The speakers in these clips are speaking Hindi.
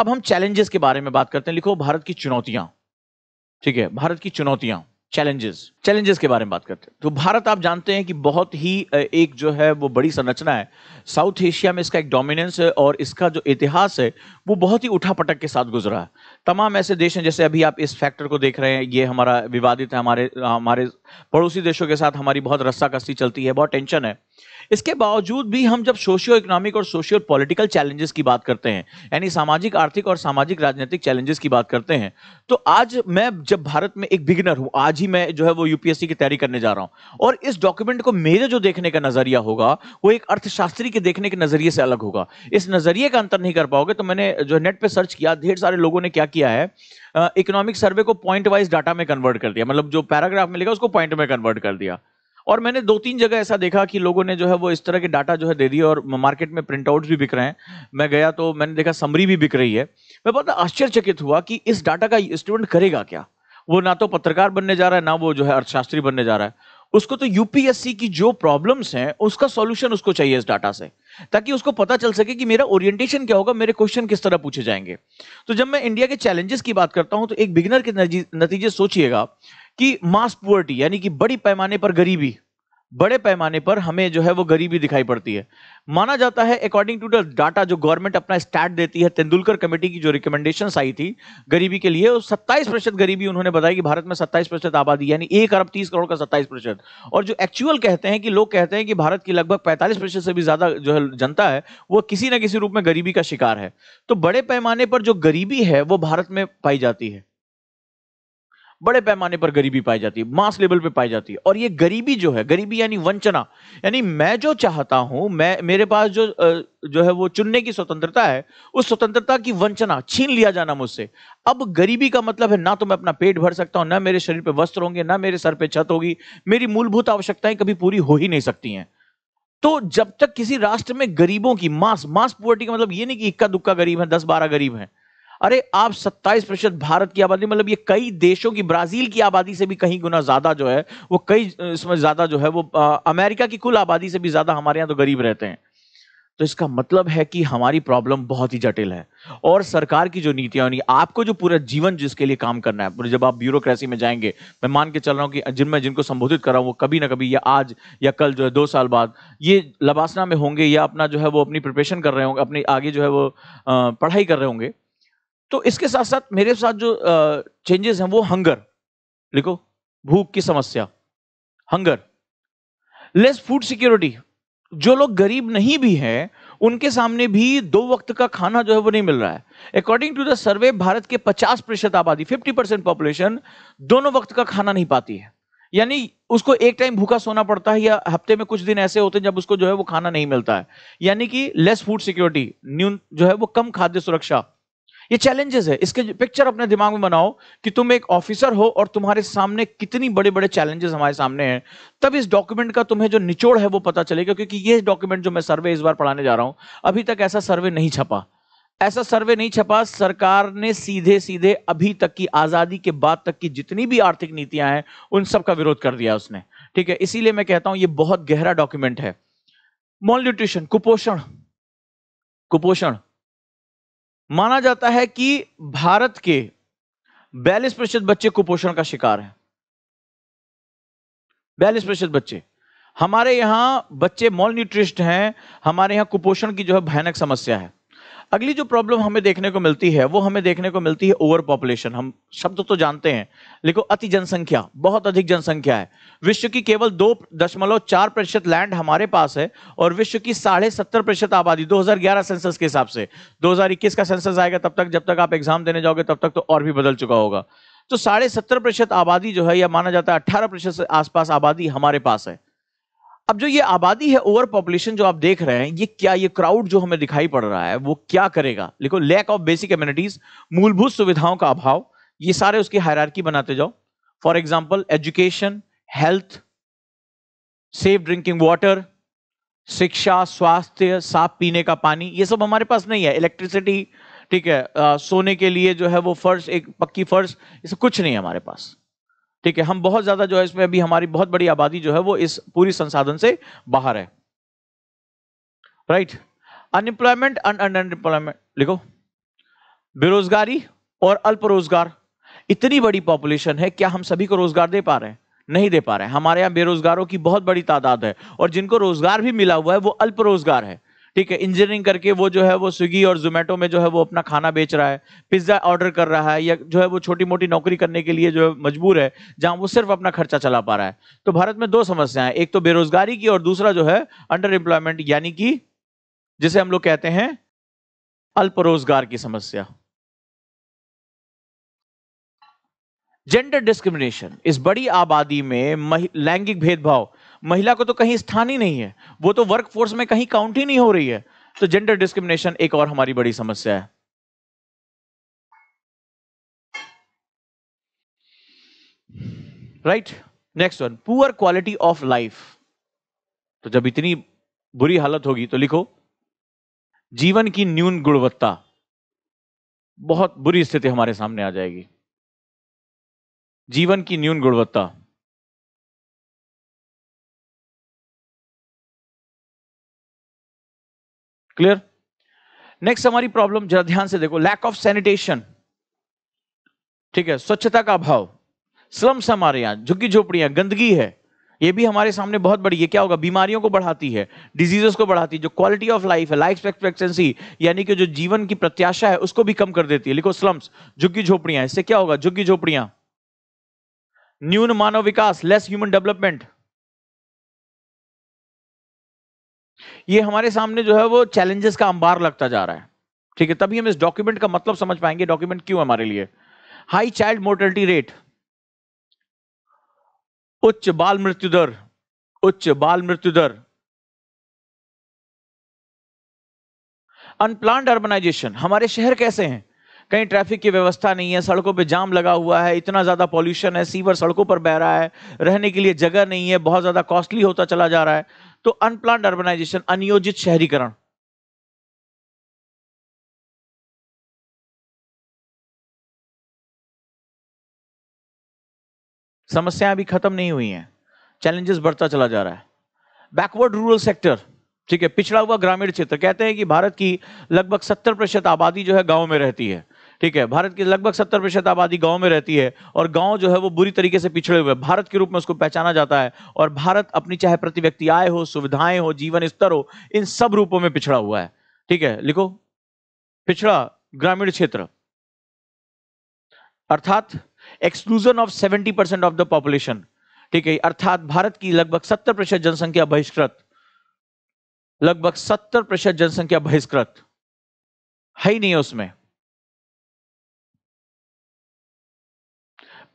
अब हम चैलेंजेस के बारे में बात करते हैं लिखो भारत की चुनौतियां ठीक है भारत की चुनौतियां चैलेंजेस चैलेंजेस के बारे में बात करते हैं तो भारत आप जानते हैं कि बहुत ही एक जो है वो बड़ी संरचना है साउथ एशिया में इसका एक डोमिनेंस है और इसका जो इतिहास है वो बहुत ही उठा पटक के साथ गुजरा है तमाम ऐसे देश हैं जैसे अभी आप इस फैक्टर को देख रहे हैं ये हमारा विवादित है हमारे हमारे पड़ोसी देशों के साथ हमारी बहुत रस्सा चलती है बहुत टेंशन है इसके बावजूद भी हम जब सोशियो इकोनॉमिक और सोशियो पॉलिटिकल चैलेंजेस की बात करते हैं यानी सामाजिक आर्थिक और सामाजिक राजनीतिक चैलेंजेस की बात करते हैं तो आज मैं जब भारत में एक बिगिनर हूं आज ही मैं जो है वो यूपीएससी की तैयारी करने जा रहा हूं और इस डॉक्यूमेंट को मेरे जो देखने का नजरिया होगा वो एक अर्थशास्त्री के देखने के नजरिए से अलग होगा इस नजरिए का अंतर नहीं कर पाओगे तो मैंने जो नेट पर सर्च किया ढेर सारे लोगों ने क्या किया है इकोनॉमिक सर्वे को पॉइंट वाइज डाटा में कन्वर्ट कर दिया मतलब जो पैराग्राफ में लिखा उसको पॉइंट में कन्वर्ट कर दिया और मैंने दो तीन जगह ऐसा देखा कि लोगों ने जो है वो इस तरह के डाटा जो है दे दिए और मार्केट में प्रिंट आउट भी बिक रहे हैं मैं गया तो मैंने देखा समरी भी बिक रही है मैं बहुत आश्चर्यचकित हुआ कि इस डाटा का स्टूडेंट करेगा क्या वो ना तो पत्रकार बनने जा रहा है ना वो जो है अर्थशास्त्री बनने जा रहा है उसको तो यूपीएससी की जो प्रॉब्लम्स हैं उसका सॉल्यूशन उसको चाहिए इस डाटा से ताकि उसको पता चल सके कि मेरा ओरिएंटेशन क्या होगा मेरे क्वेश्चन किस तरह पूछे जाएंगे तो जब मैं इंडिया के चैलेंजेस की बात करता हूं तो एक बिगनर के नतीजे सोचिएगा कि मास पुअर्टी यानी कि बड़ी पैमाने पर गरीबी बड़े पैमाने पर हमें जो है वो गरीबी दिखाई पड़ती है माना जाता है अकॉर्डिंग टू द डाटा जो गवर्नमेंट अपना स्टैट देती है तेंदुलकर कमेटी की जो रिकमेंडेशन आई थी गरीबी के लिए सत्ताईस प्रतिशत गरीबी उन्होंने बताया कि भारत में सत्ताईस प्रतिशत आबादी यानी एक अरब तीस करोड़ का सत्ताईस प्रतिशत और जो एक्चुअल कहते हैं कि लोग कहते हैं कि भारत की लगभग पैंतालीस प्रतिशत से भी ज्यादा जो है जनता है वो किसी ना किसी रूप में गरीबी का शिकार है तो बड़े पैमाने पर जो गरीबी है वो भारत में पाई जाती है बड़े पैमाने पर गरीबी पाई जाती है मास लेवल पे पाई जाती है और ये गरीबी जो है गरीबी यानी वंचना यानी मैं जो चाहता हूं मैं मेरे पास जो जो है वो चुनने की स्वतंत्रता है उस स्वतंत्रता की वंचना छीन लिया जाना मुझसे अब गरीबी का मतलब है ना तो मैं अपना पेट भर सकता हूं ना मेरे शरीर पर वस्त्र होंगे ना मेरे सर पर छत होगी मेरी मूलभूत आवश्यकताएं कभी पूरी हो ही नहीं सकती हैं तो जब तक किसी राष्ट्र में गरीबों की मास मास पुअर्टी का मतलब ये नहीं कि इक्का दुक्का गरीब है दस बारह गरीब हैं अरे आप 27 प्रतिशत भारत की आबादी मतलब ये कई देशों की ब्राजील की आबादी से भी कहीं गुना ज्यादा जो है वो कई इसमें ज्यादा जो है वो आ, अमेरिका की कुल आबादी से भी ज्यादा हमारे यहाँ तो गरीब रहते हैं तो इसका मतलब है कि हमारी प्रॉब्लम बहुत ही जटिल है और सरकार की जो नीतियां यानी आपको जो पूरा जीवन जिसके लिए काम करना है जब आप ब्यूरोक्रेसी में जाएंगे मैं मान के चल रहा हूँ कि जिन मैं जिनको संबोधित कर रहा हूँ वो कभी ना कभी या आज या कल जो है दो साल बाद ये लबासना में होंगे या अपना जो है वो अपनी प्रिपरेशन कर रहे होंगे अपनी आगे जो है वो पढ़ाई कर रहे होंगे तो इसके साथ साथ मेरे साथ जो चेंजेस हैं वो हंगर लिखो भूख की समस्या हंगर लेस फूड सिक्योरिटी जो लोग गरीब नहीं भी हैं उनके सामने भी दो वक्त का खाना जो है वो नहीं मिल रहा है according to the survey Bharat के 50 प्रतिशत आबादी 50 परसेंट पॉपुलेशन दोनों वक्त का खाना नहीं पाती है यानी उसको एक टाइम भूखा सोना पड़ता है या हफ्ते में कुछ दिन ऐसे होते हैं जब उसको जो है वो खाना नहीं मिलता है यानी कि लेस फूड सिक्योरिटी न्यून जो है वो कम खाद्य सुरक्षा ये चैलेंजेस है इसके पिक्चर अपने दिमाग में बनाओ कि तुम एक ऑफिसर हो और तुम्हारे सामने कितनी बड़े बड़े चैलेंजेस हमारे सामने हैं तब इस डॉक्यूमेंट का तुम्हें जो निचोड़ है वो पता चलेगा क्योंकि ये डॉक्यूमेंट जो मैं सर्वे इस बार पढ़ाने जा रहा हूं अभी तक ऐसा सर्वे नहीं छपा ऐसा सर्वे नहीं छपा सरकार ने सीधे सीधे अभी तक की आजादी के बाद तक की जितनी भी आर्थिक नीतियां हैं उन सब का विरोध कर दिया उसने ठीक है इसीलिए मैं कहता हूं ये बहुत गहरा डॉक्यूमेंट है मॉल न्यूट्रिशन कुपोषण कुपोषण माना जाता है कि भारत के बयालीस प्रतिशत बच्चे कुपोषण का शिकार है बयालीस प्रतिशत बच्चे हमारे यहां बच्चे मॉल न्यूट्रिस्ट हैं हमारे यहाँ कुपोषण की जो है भयानक समस्या है अगली जो प्रॉब्लम हमें देखने को मिलती है वो हमें देखने को मिलती है ओवर पॉपुलेशन हम शब्द तो जानते हैं लेकिन अति जनसंख्या बहुत अधिक जनसंख्या है विश्व की केवल दो दशमलव चार प्रतिशत लैंड हमारे पास है और विश्व की साढ़े सत्तर प्रतिशत आबादी 2011 सेंसस के हिसाब से 2021 का सेंसस आएगा तब तक जब तक आप एग्जाम देने जाओगे तब तक तो और भी बदल चुका होगा तो साढ़े आबादी जो है या माना जाता है अट्ठारह प्रतिशत आसपास आबादी हमारे पास है अब जो ये आबादी है ओवर पॉपुलेशन जो आप देख रहे हैं ये क्या ये क्राउड जो हमें दिखाई पड़ रहा है वो क्या करेगा देखो लैक ऑफ बेसिक एम्यूनिटीज मूलभूत सुविधाओं का अभाव ये सारे उसकी हायरार्की बनाते जाओ for example education health safe drinking water शिक्षा स्वास्थ्य साफ पीने का पानी ये सब हमारे पास नहीं है इलेक्ट्रिसिटी ठीक है आ, सोने के लिए जो है वो फर्श एक पक्की फर्श ये सब कुछ नहीं है हमारे पास ठीक है हम बहुत ज्यादा जो है इसमें अभी हमारी बहुत बड़ी आबादी जो है वो इस पूरी संसाधन से बाहर है राइट अनएम्प्लॉयमेंट अनएम्प्लॉयमेंट लिखो बेरोजगारी और अल्प रोजगार इतनी बड़ी पॉपुलेशन है क्या हम सभी को रोजगार दे पा रहे हैं नहीं दे पा रहे हैं हमारे यहाँ बेरोजगारों की बहुत बड़ी तादाद है और जिनको रोजगार भी मिला हुआ है वो अल्प रोजगार है ठीक है इंजीनियरिंग करके वो जो है वो स्विगी और जोमेटो में जो है वो अपना खाना बेच रहा है पिज्जा ऑर्डर कर रहा है या जो है वो छोटी मोटी नौकरी करने के लिए जो है मजबूर है जहां वो सिर्फ अपना खर्चा चला पा रहा है तो भारत में दो समस्याएं एक तो बेरोजगारी की और दूसरा जो है अंडर एम्प्लॉयमेंट यानी कि जिसे हम लोग कहते हैं अल्प रोजगार की समस्या जेंडर डिस्क्रिमिनेशन इस बड़ी आबादी में लैंगिक भेदभाव महिला को तो कहीं स्थान ही नहीं है वो तो वर्क फोर्स में कहीं काउंट ही नहीं हो रही है तो जेंडर डिस्क्रिमिनेशन एक और हमारी बड़ी समस्या है right next one poor quality of life तो जब इतनी बुरी हालत होगी तो लिखो जीवन की न्यून गुणवत्ता बहुत बुरी स्थिति हमारे सामने आ जाएगी जीवन की न्यून गुणवत्ता क्लियर नेक्स्ट हमारी प्रॉब्लम जरा ध्यान से देखो लैक ऑफ सैनिटेशन ठीक है स्वच्छता का अभाव स्लम्स हमारे यहां झुग्गी झोपड़ियां गंदगी है ये भी हमारे सामने बहुत बड़ी है क्या होगा बीमारियों को बढ़ाती है डिजीजेस को बढ़ाती है जो क्वालिटी ऑफ लाइफ है लाइफ एक्सपेक्टेंसी यानी कि जो जीवन की प्रत्याशा है उसको भी कम कर देती है लिखो स्लम्स झुग्गी झोपड़ियां इससे क्या होगा झुग्गी झोपड़ियां न्यून मानव विकास लेस ह्यूमन डेवलपमेंट ये हमारे सामने जो है वो चैलेंजेस का अंबार लगता जा रहा है ठीक है तभी हम इस डॉक्यूमेंट का मतलब समझ पाएंगे डॉक्यूमेंट क्यों हमारे लिए हाई चाइल्ड मोर्टेलिटी रेट उच्च बाल मृत्यु दर उच्च बाल मृत्यु दर अनप्लान्ड अर्बनाइजेशन हमारे शहर कैसे हैं कहीं ट्रैफिक की व्यवस्था नहीं है सड़कों पे जाम लगा हुआ है इतना ज़्यादा पॉल्यूशन है सीवर सड़कों पर बह रहा है रहने के लिए जगह नहीं है बहुत ज़्यादा कॉस्टली होता चला जा रहा है तो अनप्लान अर्बनाइजेशन अनियोजित शहरीकरण समस्याएं अभी खत्म नहीं हुई हैं चैलेंजेस बढ़ता चला जा रहा है बैकवर्ड रूरल सेक्टर ठीक है पिछड़ा हुआ ग्रामीण क्षेत्र कहते हैं कि भारत की लगभग सत्तर प्रतिशत आबादी जो है गाँव में रहती है ठीक है भारत की लगभग सत्तर प्रतिशत आबादी गांव में रहती है और गांव जो है वो बुरी तरीके से पिछड़े हुए भारत के रूप में उसको पहचाना जाता है और भारत अपनी चाहे प्रति व्यक्ति आय हो सुविधाएं हो जीवन स्तर हो इन सब रूपों में पिछड़ा हुआ है ठीक है लिखो पिछड़ा ग्रामीण क्षेत्र अर्थात exclusion of seventy percent of the population ठीक है अर्थात भारत की लगभग सत्तर प्रतिशत जनसंख्या बहिष्कृत लगभग सत्तर प्रतिशत जनसंख्या बहिष्कृत है ही नहीं है उसमें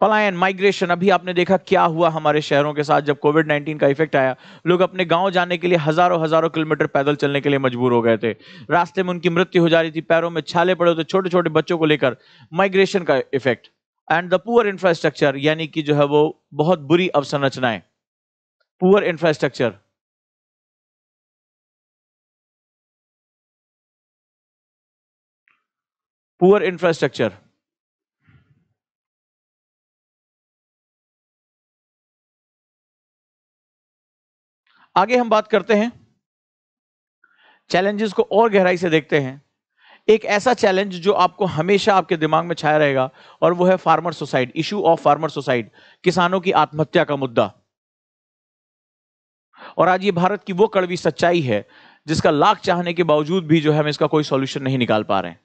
पलायन माइग्रेशन अभी आपने देखा क्या हुआ हमारे शहरों के साथ जब कोविड 19 का इफेक्ट आया लोग अपने गांव जाने के लिए हजारों हजारों किलोमीटर पैदल चलने के लिए मजबूर हो गए थे रास्ते में उनकी मृत्यु हो जा रही थी पैरों में छाले पड़े थे छोटे छोटे बच्चों को लेकर माइग्रेशन का effect and the poor infrastructure यानी कि जो है वो बहुत बुरी अवसंरचनाएं पुअर इंफ्रास्ट्रक्चर पुअर इंफ्रास्ट्रक्चर आगे हम बात करते हैं चैलेंजेस को और गहराई से देखते हैं एक ऐसा चैलेंज जो आपको हमेशा आपके दिमाग में छाया रहेगा और वो है farmer suicide issue of farmer suicide किसानों की आत्महत्या का मुद्दा और आज ये भारत की वो कड़वी सच्चाई है जिसका लाख चाहने के बावजूद भी जो है हम इसका कोई सॉल्यूशन नहीं निकाल पा रहे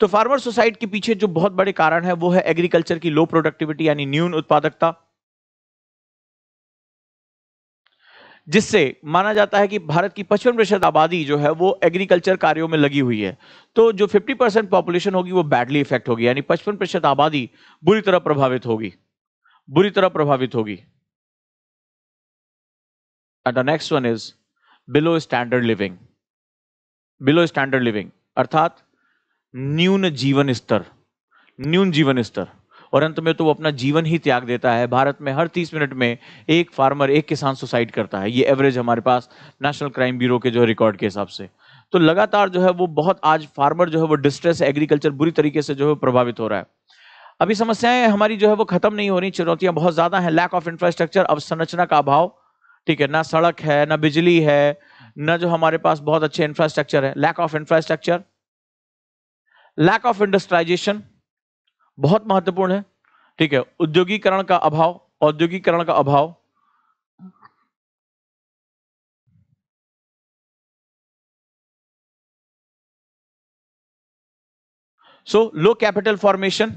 तो फार्मर सुसाइड के पीछे जो बहुत बड़े कारण है वो है एग्रीकल्चर की लो प्रोडक्टिविटी यानी न्यून उत्पादकता जिससे माना जाता है कि भारत की पचपन प्रतिशत आबादी जो है वो एग्रीकल्चर कार्यों में लगी हुई है तो जो 50 परसेंट पॉपुलेशन होगी वो बैडली इफेक्ट होगी यानी पचपन प्रतिशत आबादी बुरी तरह प्रभावित होगी बुरी तरह प्रभावित होगी and the next one is below standard living below standard living अर्थात न्यून जीवन स्तर न्यून जीवन स्तर और अंत में तो वो अपना जीवन ही त्याग देता है भारत में हर तीस मिनट में एक फार्मर एक किसान सुसाइड करता है ये एवरेज हमारे पास नेशनल क्राइम ब्यूरो के जो रिकॉर्ड के हिसाब से तो लगातार जो है वो बहुत आज फार्मर जो है वो डिस्ट्रेस एग्रीकल्चर बुरी तरीके से जो है प्रभावित हो रहा है अभी समस्याएं हमारी जो है वो खत्म नहीं हो रही चुनौतियां बहुत ज्यादा हैं लैक ऑफ इंफ्रास्ट्रक्चर अवसंरचना का अभाव ठीक है ना सड़क है ना बिजली है ना जो हमारे पास बहुत अच्छे इंफ्रास्ट्रक्चर है lack of infrastructure lack of industrialization बहुत महत्वपूर्ण है ठीक है उद्योगीकरण का अभाव औद्योगिकरण का अभाव so low capital formation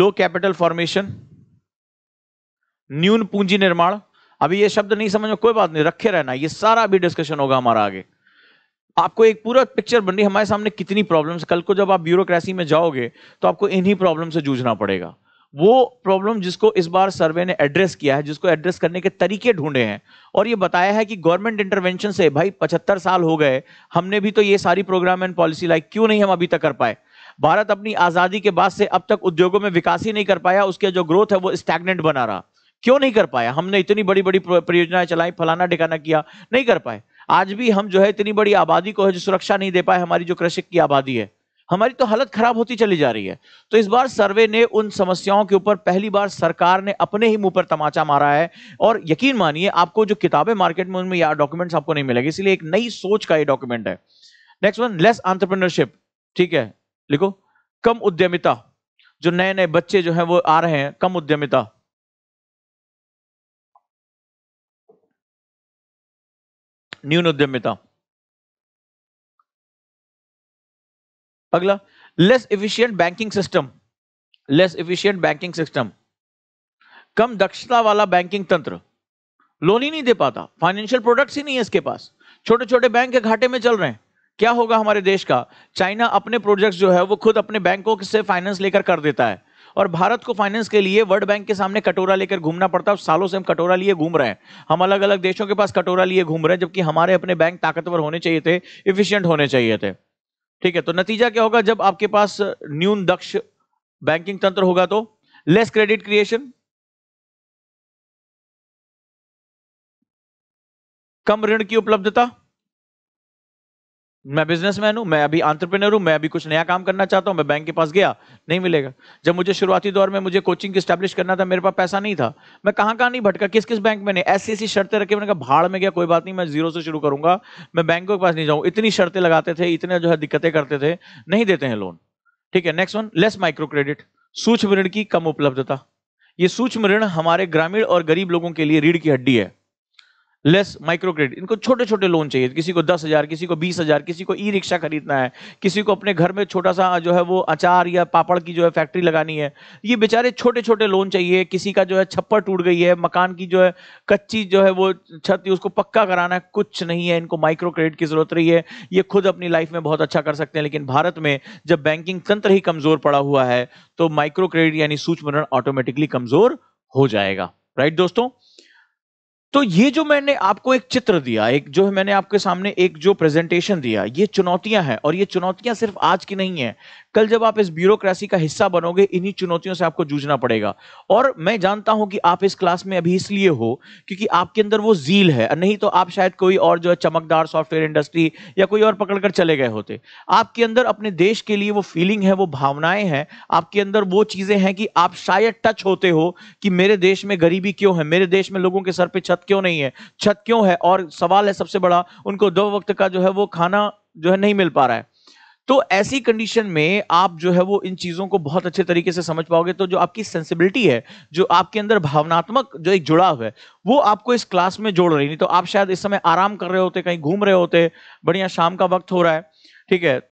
low capital formation न्यून पूंजी निर्माण अभी ये शब्द नहीं समझ में कोई बात नहीं रखे रहना ये सारा अभी डिस्कशन होगा हमारा आगे आपको एक पूरा पिक्चर बन रही है हमारे सामने कितनी प्रॉब्लम्स कल को जब आप ब्यूरोक्रेसी में जाओगे तो आपको इन्हीं प्रॉब्लम से जूझना पड़ेगा वो प्रॉब्लम जिसको इस बार सर्वे ने एड्रेस किया है जिसको एड्रेस करने के तरीके ढूंढे हैं और ये बताया है कि गवर्नमेंट इंटरवेंशन से भाई पचहत्तर साल हो गए हमने भी तो ये सारी प्रोग्राम एंड पॉलिसी लाई क्यों नहीं हम अभी तक कर पाए भारत अपनी आज़ादी के बाद से अब तक उद्योगों में विकास ही नहीं कर पाया उसके जो ग्रोथ है वो स्टैगनेंट बना रहा क्यों नहीं कर पाया हमने इतनी बड़ी बड़ी परियोजनाएं चलाई फलाना ठिकाना किया नहीं कर पाए आज भी हम जो है इतनी बड़ी आबादी को है जो सुरक्षा नहीं दे पाए हमारी जो कृषक की आबादी है हमारी तो हालत खराब होती चली जा रही है तो इस बार सर्वे ने उन समस्याओं के ऊपर पहली बार सरकार ने अपने ही मुंह पर तमाचा मारा है और यकीन मानिए आपको जो किताबें मार्केट में उनमें या डॉक्यूमेंट्स आपको नहीं मिलेगी इसलिए एक नई सोच का ये डॉक्यूमेंट है नेक्स्ट वन लेस आंट्रप्रनरशिप ठीक है लिखो कम उद्यमिता जो नए नए बच्चे जो है वो आ रहे हैं कम उद्यमिता न्यून उद्यमिता अगला less efficient banking system less efficient banking system कम दक्षता वाला बैंकिंग तंत्र लोन ही नहीं दे पाता फाइनेंशियल प्रोडक्ट्स ही नहीं है इसके पास छोटे छोटे बैंक घाटे में चल रहे हैं क्या होगा हमारे देश का चाइना अपने प्रोजेक्ट्स जो है वो खुद अपने बैंकों से फाइनेंस लेकर कर देता है और भारत को फाइनेंस के लिए वर्ल्ड बैंक के सामने कटोरा लेकर घूमना पड़ता है सालों से हम कटोरा लिए घूम रहे हैं हम अलग अलग देशों के पास कटोरा लिए घूम रहे हैं जबकि हमारे अपने बैंक ताकतवर होने चाहिए थे इफिशियंट होने चाहिए थे ठीक है तो नतीजा क्या होगा जब आपके पास न्यून दक्ष बैंकिंग तंत्र होगा तो लेस क्रेडिट क्रिएशन कम ऋण की उपलब्धता मैं बिजनेसमैन हूं मैं अभी आंट्रप्रेनर हूं मैं अभी कुछ नया काम करना चाहता हूं मैं बैंक के पास गया नहीं मिलेगा जब मुझे शुरुआती दौर में मुझे कोचिंग स्टैब्लिश करना था मेरे पास पैसा नहीं था मैं कहां कहाँ नहीं भटका किस किस बैंक में नहीं ऐसी ऐसी शर्तें रखी मैंने कहा भाड़ में गया कोई बात नहीं मैं जीरो से शुरू करूंगा मैं बैंकों के पास नहीं जाऊँ इतनी शर्तें लगाते थे इतने जो है दिक्कतें करते थे नहीं देते हैं लोन ठीक है next one less micro credit सूक्ष्म ऋण की कम उपलब्धता ये सूक्ष्म ऋण हमारे ग्रामीण और गरीब लोगों के लिए रीढ़ की हड्डी है लेस माइक्रो क्रेडिट इनको छोटे छोटे लोन चाहिए किसी को दस हज़ार किसी को बीस हज़ार किसी को ई रिक्शा खरीदना है किसी को अपने घर में छोटा सा जो है वो अचार या पापड़ की जो है फैक्ट्री लगानी है ये बेचारे छोटे छोटे लोन चाहिए किसी का जो है छप्पर टूट गई है मकान की जो है कच्ची जो है वो छत उसको पक्का कराना है कुछ नहीं है इनको माइक्रो क्रेडिट की ज़रूरत रही है ये खुद अपनी लाइफ में बहुत अच्छा कर सकते हैं लेकिन भारत में जब बैंकिंग तंत्र ही कमज़ोर पड़ा हुआ है तो माइक्रो क्रेडिट यानी सूक्ष्म ऋण ऑटोमेटिकली कमज़ोर हो जाएगा राइट दोस्तों तो ये जो मैंने आपको एक चित्र दिया एक जो मैंने आपके सामने एक जो प्रेजेंटेशन दिया ये चुनौतियां हैं और ये चुनौतियां सिर्फ आज की नहीं है कल जब आप इस ब्यूरोक्रेसी का हिस्सा बनोगे इन्हीं चुनौतियों से आपको जूझना पड़ेगा और मैं जानता हूं कि आप इस क्लास में अभी इसलिए हो क्योंकि आपके अंदर वो जील है नहीं तो आप शायद कोई और जो है चमकदार सॉफ्टवेयर इंडस्ट्री या कोई और पकड़कर चले गए होते आपके अंदर अपने देश के लिए वो फीलिंग है वो भावनाएं हैं आपके अंदर वो चीजें हैं कि आप शायद टच होते हो कि मेरे देश में गरीबी क्यों है मेरे देश में लोगों के सर पर छत छत क्यों नहीं है छत क्यों है और सवाल है सबसे बड़ा उनको दो वक्त का जो है वो खाना जो है नहीं मिल पा रहा है तो ऐसी कंडीशन में आप जो है वो इन चीज़ों को बहुत अच्छे तरीके से समझ पाओगे तो जो आपकी सेंसिबिलिटी है जो आपके अंदर भावनात्मक जो एक जुड़ाव है वो आपको इस क्लास में जोड़ रही नहीं तो आप शायद इस समय आराम कर रहे होते कहीं घूम रहे होते बढ़िया शाम का वक्त हो रहा है ठीक है